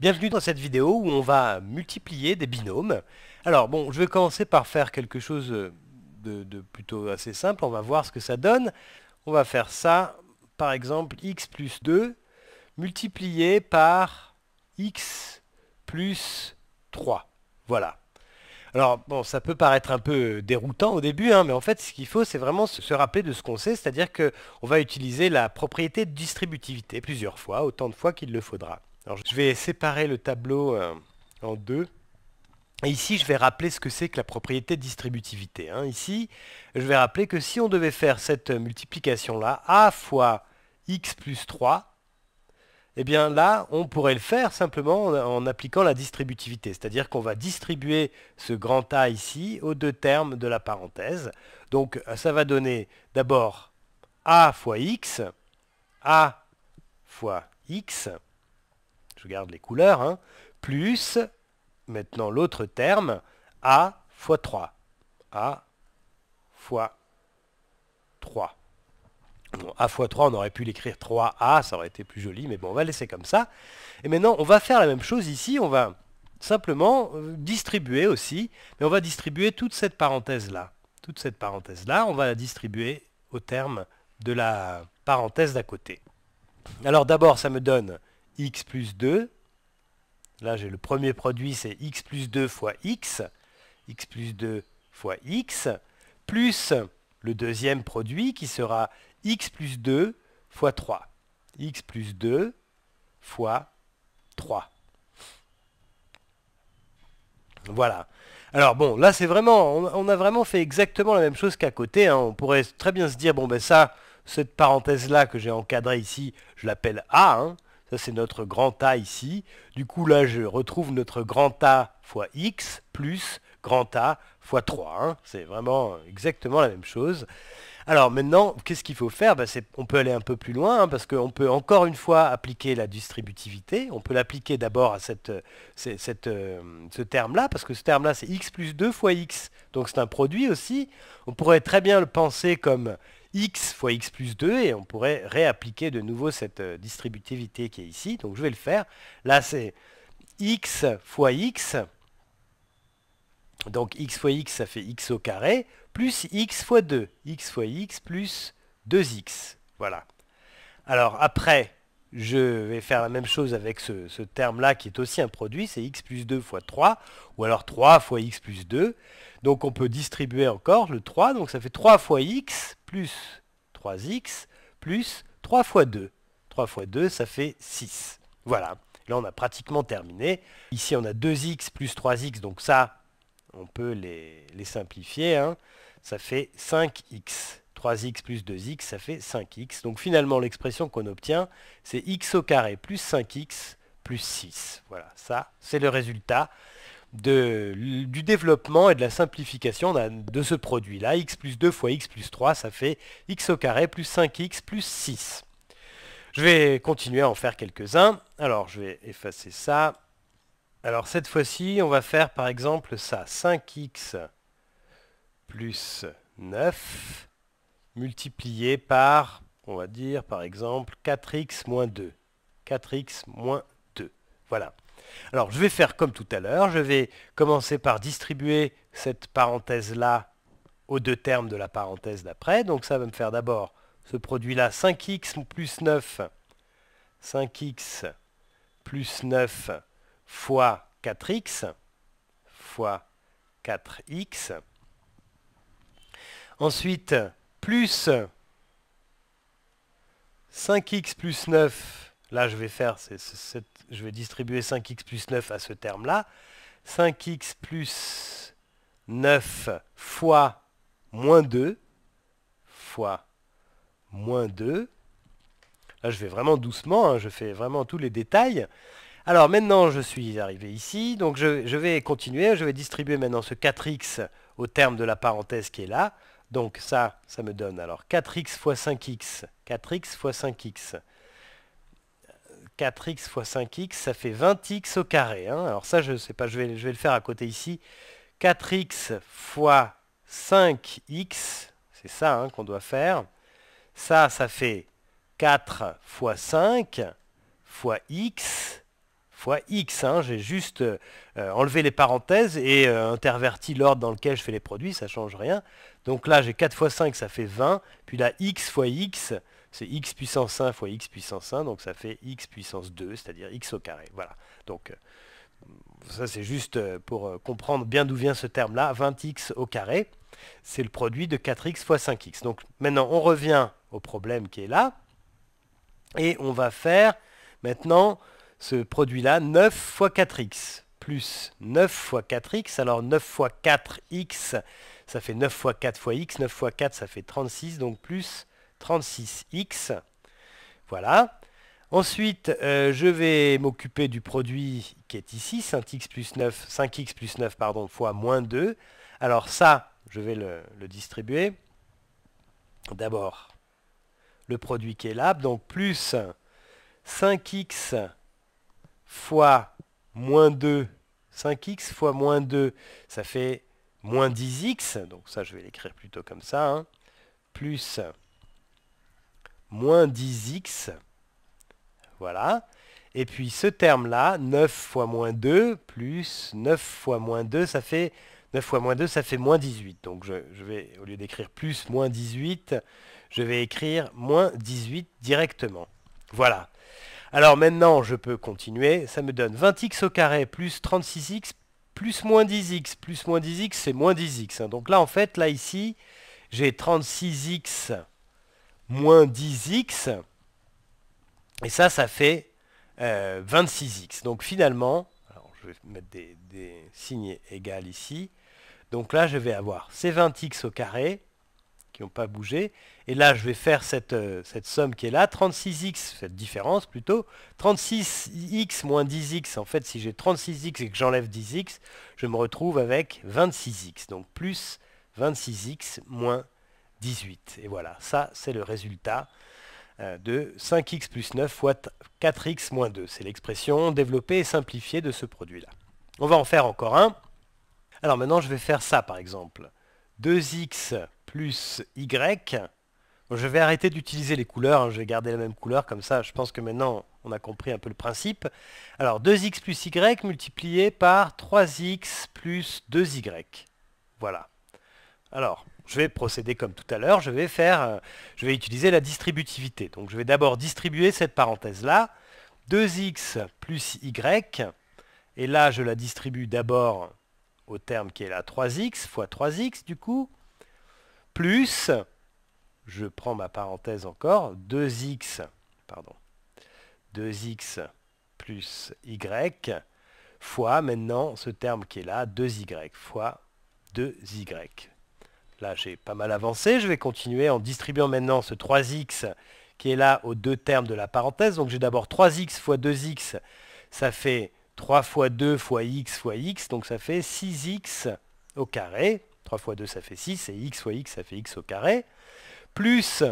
Bienvenue dans cette vidéo où on va multiplier des binômes. Alors bon, je vais commencer par faire quelque chose de, plutôt assez simple, on va voir ce que ça donne. On va faire ça, par exemple, x plus 2 multiplié par x plus 3. Voilà. Alors bon, ça peut paraître un peu déroutant au début, hein, mais en fait ce qu'il faut c'est vraiment se rappeler de ce qu'on sait, c'est-à-dire qu'on va utiliser la propriété de distributivité plusieurs fois, autant de fois qu'il le faudra je vais séparer le tableau euh, en deux. Et ici, je vais rappeler ce que c'est que la propriété de distributivité. Hein. Ici, je vais rappeler que si on devait faire cette multiplication-là, a fois x plus 3, eh bien là, on pourrait le faire simplement en, en appliquant la distributivité. C'est-à-dire qu'on va distribuer ce grand A ici aux deux termes de la parenthèse. Donc ça va donner d'abord a fois x, a fois x, je garde les couleurs, hein, plus, maintenant l'autre terme, A fois 3. A fois 3. Bon, A fois 3, on aurait pu l'écrire 3A, ça aurait été plus joli, mais bon, on va laisser comme ça. Et maintenant, on va faire la même chose ici, on va simplement euh, distribuer aussi, mais on va distribuer toute cette parenthèse-là. Toute cette parenthèse-là, on va la distribuer au terme de la parenthèse d'à côté. Alors d'abord, ça me donne x plus 2. Là, j'ai le premier produit, c'est x plus 2 fois x, x plus 2 fois x, plus le deuxième produit qui sera x plus 2 fois 3. x plus 2 fois 3. Voilà. Alors bon, là c'est vraiment, on, a vraiment fait exactement la même chose qu'à côté. Hein. On pourrait très bien se dire, bon ben ça, cette parenthèse-là que j'ai encadrée ici, je l'appelle A. Hein. Ça, c'est notre grand A ici. Du coup, là, je retrouve notre grand A fois x plus grand A fois 3. Hein. C'est vraiment exactement la même chose. Alors maintenant, qu'est-ce qu'il faut faire bah, On peut aller un peu plus loin, hein, parce qu'on peut encore une fois appliquer la distributivité. On peut l'appliquer d'abord à cette, euh, ce terme-là, parce que ce terme-là, c'est x plus 2 fois x. Donc c'est un produit aussi. On pourrait très bien le penser comme x fois x plus 2 et on pourrait réappliquer de nouveau cette euh, distributivité qui est ici. Donc je vais le faire. Là c'est x fois x, donc x fois x ça fait x au carré, plus x fois 2, x fois x plus 2x. Voilà. Alors après, je vais faire la même chose avec ce, terme-là qui est aussi un produit, c'est x plus 2 fois 3, ou alors 3 fois x plus 2. Donc on peut distribuer encore le 3, donc ça fait 3 fois x plus 3x plus 3 fois 2. 3 fois 2, ça fait 6. Voilà, là on a pratiquement terminé. Ici on a 2x plus 3x, donc ça, on peut les, simplifier. Hein. Ça fait 5x. 3x plus 2x, ça fait 5x. Donc finalement, l'expression qu'on obtient, c'est x au carré plus 5x plus 6. Voilà, ça, c'est le résultat du développement et de la simplification de ce produit-là. x plus 2 fois x plus 3, ça fait x au carré plus 5x plus 6. Je vais continuer à en faire quelques-uns. Alors, je vais effacer ça. Alors, cette fois-ci, on va faire par exemple ça. 5x plus 9 multiplié par, on va dire par exemple, 4x moins 2. 4x moins 2. Voilà. Alors je vais faire comme tout à l'heure, je vais commencer par distribuer cette parenthèse-là aux deux termes de la parenthèse d'après. Donc ça va me faire d'abord ce produit-là 5x plus 9, 5x plus 9 fois 4x, fois 4x. Ensuite, plus 5x plus 9, là je vais faire, je vais distribuer 5x plus 9 à ce terme-là, 5x plus 9 fois moins 2, fois moins 2, là je vais vraiment doucement, hein, je fais vraiment tous les détails, alors maintenant je suis arrivé ici, donc je vais continuer, je vais distribuer maintenant ce 4x au terme de la parenthèse qui est là, donc ça, ça me donne alors 4x fois 5x, 4x fois 5x. 4x fois 5x, ça fait 20x au carré. Hein. Alors ça, je ne sais pas, je vais, le faire à côté ici. 4x fois 5x, c'est ça hein, qu'on doit faire. Ça, ça fait 4 fois 5 fois x fois X. Hein. J'ai juste euh, enlevé les parenthèses et euh, interverti l'ordre dans lequel je fais les produits, ça ne change rien. Donc là, j'ai 4 fois 5, ça fait 20. Puis là, X fois X, c'est X puissance 1 fois X puissance 1, donc ça fait X puissance 2, c'est-à-dire X au carré. Voilà. Donc euh, ça, c'est juste pour comprendre bien d'où vient ce terme-là, 20X au carré. C'est le produit de 4x fois 5x. Donc maintenant, on revient au problème qui est là. Et on va faire maintenant ce produit-là, 9 fois 4x plus 9 fois 4x. Alors 9 fois 4x, ça fait 9 fois 4 fois x. 9 fois 4, ça fait 36, donc plus 36x. Voilà. Ensuite, euh, je vais m'occuper du produit qui est ici, 5x plus 9, 5x 9, pardon, fois moins 2. Alors ça, je vais le, le distribuer. D'abord, le produit qui est là, donc plus 5x fois moins 2, 5x fois moins 2, ça fait moins 10x, donc ça je vais l'écrire plutôt comme ça, hein. plus moins 10x, voilà, et puis ce terme-là, 9 fois moins 2, plus 9 fois moins 2, ça fait 9 fois moins 2, ça fait moins 18. Donc je, je vais, au lieu d'écrire plus moins 18, je vais écrire moins 18 directement. Voilà. Alors maintenant, je peux continuer. Ça me donne 20x au carré plus 36x plus moins 10x. Plus moins 10x, c'est moins 10x. Hein. Donc là, en fait, là ici, j'ai 36x moins 10x. Et ça, ça fait 26x. Euh, Donc finalement, je vais mettre des, signes égales ici. Donc là, je vais avoir ces 20x au carré qui n'ont pas bougé, et là, je vais faire cette, euh, somme qui est là, 36x, cette différence plutôt. 36x moins 10x, en fait, si j'ai 36x et que j'enlève 10x, je me retrouve avec 26x. Donc plus 26x moins 18. Et voilà, ça, c'est le résultat euh, de 5x plus 9 fois 4x moins 2. C'est l'expression développée et simplifiée de ce produit-là. On va en faire encore un. Alors maintenant, je vais faire ça, par exemple. 2x plus y je vais arrêter d'utiliser les couleurs, hein, je vais garder la même couleur, comme ça je pense que maintenant on a compris un peu le principe. Alors 2x plus y multiplié par 3x plus 2y. Voilà. Alors, je vais procéder comme tout à l'heure, je vais faire, euh, je vais utiliser la distributivité. Donc je vais d'abord distribuer cette parenthèse-là, 2x plus y, et là je la distribue d'abord au terme qui est la 3x fois 3x du coup, plus je prends ma parenthèse encore, 2x, pardon, 2x plus y fois maintenant ce terme qui est là, 2y fois 2y. Là, j'ai pas mal avancé. Je vais continuer en distribuant maintenant ce 3x qui est là aux deux termes de la parenthèse. Donc j'ai d'abord 3x fois 2x, ça fait 3 fois 2 fois x fois x, donc ça fait 6x au carré. 3 fois 2, ça fait 6, et x fois x, ça fait x au carré plus,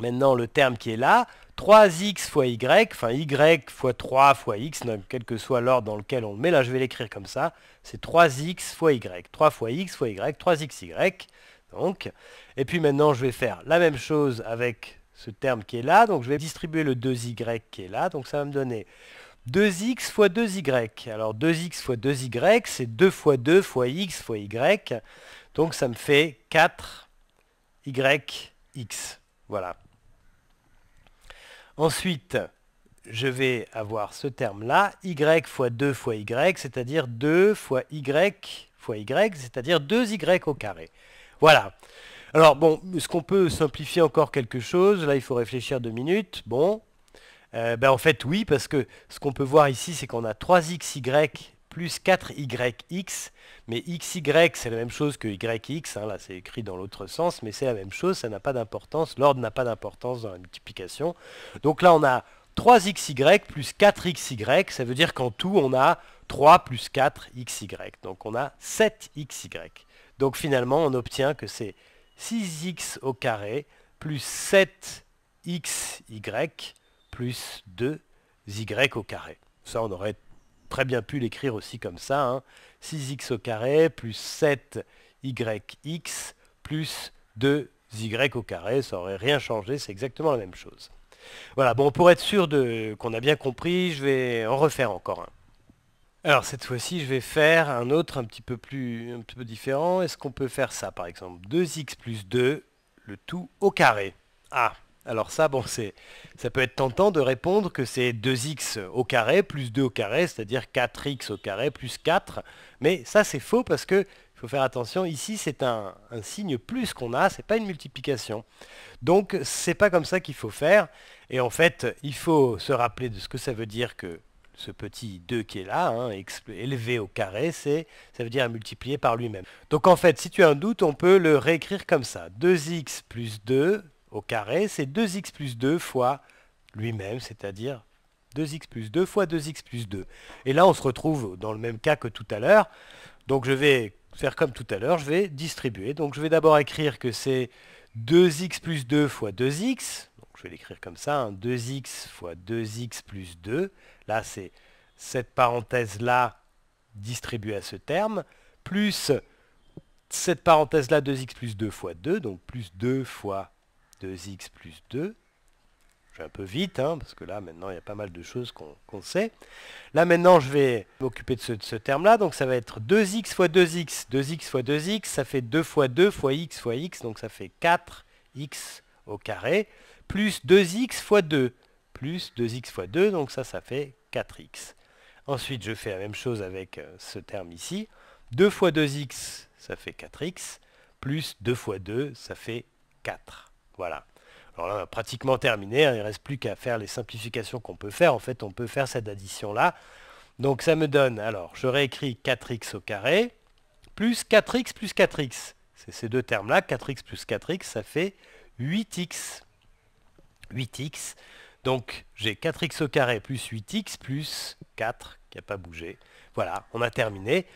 maintenant le terme qui est là, 3x fois y, enfin y fois 3 fois x, quel que soit l'ordre dans lequel on le met, là je vais l'écrire comme ça, c'est 3x fois y, 3 fois x fois y, 3xy, donc, et puis maintenant je vais faire la même chose avec ce terme qui est là, donc je vais distribuer le 2y qui est là, donc ça va me donner 2x fois 2y. Alors 2x fois 2y, c'est 2 fois 2 fois x fois y, donc ça me fait 4 y, X. Voilà. Ensuite, je vais avoir ce terme-là, y fois 2 fois y, c'est-à-dire 2 fois y fois y, c'est-à-dire 2y au carré. Voilà. Alors bon, est-ce qu'on peut simplifier encore quelque chose Là, il faut réfléchir deux minutes. Bon. Euh, ben, en fait, oui, parce que ce qu'on peut voir ici, c'est qu'on a 3xy plus 4YX. Mais XY, c'est la même chose que YX. Hein, là, c'est écrit dans l'autre sens, mais c'est la même chose. Ça n'a pas d'importance. L'ordre n'a pas d'importance dans la multiplication. Donc là, on a 3XY plus 4XY. Ça veut dire qu'en tout, on a 3 plus 4XY. Donc on a 7XY. Donc finalement, on obtient que c'est 6x au carré plus 7xy plus 2y au carré. Ça, on aurait très bien pu l'écrire aussi comme ça. 6x hein. au carré plus 7yx plus 2y au carré, ça aurait rien changé, c'est exactement la même chose. Voilà, bon, pour être sûr qu'on a bien compris, je vais en refaire encore un. Alors cette fois-ci, je vais faire un autre un petit peu plus un petit peu différent. Est-ce qu'on peut faire ça par exemple 2x plus 2, le tout au carré. Ah, alors ça, bon, c'est, ça peut être tentant de répondre que c'est 2x au carré plus 2 au carré, c'est-à-dire 4x au carré plus 4. Mais ça, c'est faux parce que faut faire attention, ici c'est un, signe plus qu'on a, c'est pas une multiplication. Donc c'est pas comme ça qu'il faut faire, et en fait il faut se rappeler de ce que ça veut dire que ce petit 2 qui est là, hein, élevé au carré, c'est ça veut dire multiplier par lui-même. Donc en fait, si tu as un doute, on peut le réécrire comme ça. 2x plus 2 au carré, c'est 2x plus 2 fois lui-même, c'est-à-dire 2x plus 2 fois 2x plus 2. Et là, on se retrouve dans le même cas que tout à l'heure. Donc je vais faire comme tout à l'heure, je vais distribuer. Donc je vais d'abord écrire que c'est 2x plus 2 fois 2x. Donc je vais l'écrire comme ça, 2x hein, fois 2x plus 2. Là, c'est cette parenthèse-là distribuée à ce terme, plus cette parenthèse-là 2x plus 2 fois 2, donc plus 2 fois 2x plus 2. Je vais un peu vite, hein, parce que là, maintenant, il y a pas mal de choses qu'on sait. Là, maintenant, je vais m'occuper de ce, terme-là. Donc, ça va être 2x fois 2x. 2x fois 2x, ça fait 2 fois 2 fois x fois x. Donc, ça fait 4x au carré. Plus 2x fois 2. Plus 2x fois 2. Donc, ça, ça fait 4x. Ensuite, je fais la même chose avec euh, ce terme ici. 2 fois 2x, ça fait 4x. Plus 2 fois 2, ça fait 4. Voilà. Alors là, on a pratiquement terminé. Hein. il ne reste plus qu'à faire les simplifications qu'on peut faire. En fait, on peut faire cette addition-là. Donc ça me donne, alors, je réécris 4x au carré, plus 4x plus 4x. C'est ces deux termes-là, 4x plus 4x, ça fait 8x. 8x. Donc j'ai 4x au carré plus 8x plus 4, qui n'a pas bougé. Voilà, on a terminé.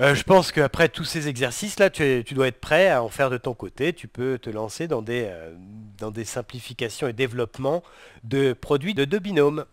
Euh, je pense qu'après tous ces exercices-là, tu, dois être prêt à en faire de ton côté. Tu peux te lancer dans des, euh, dans des simplifications et développements de produits de deux binômes.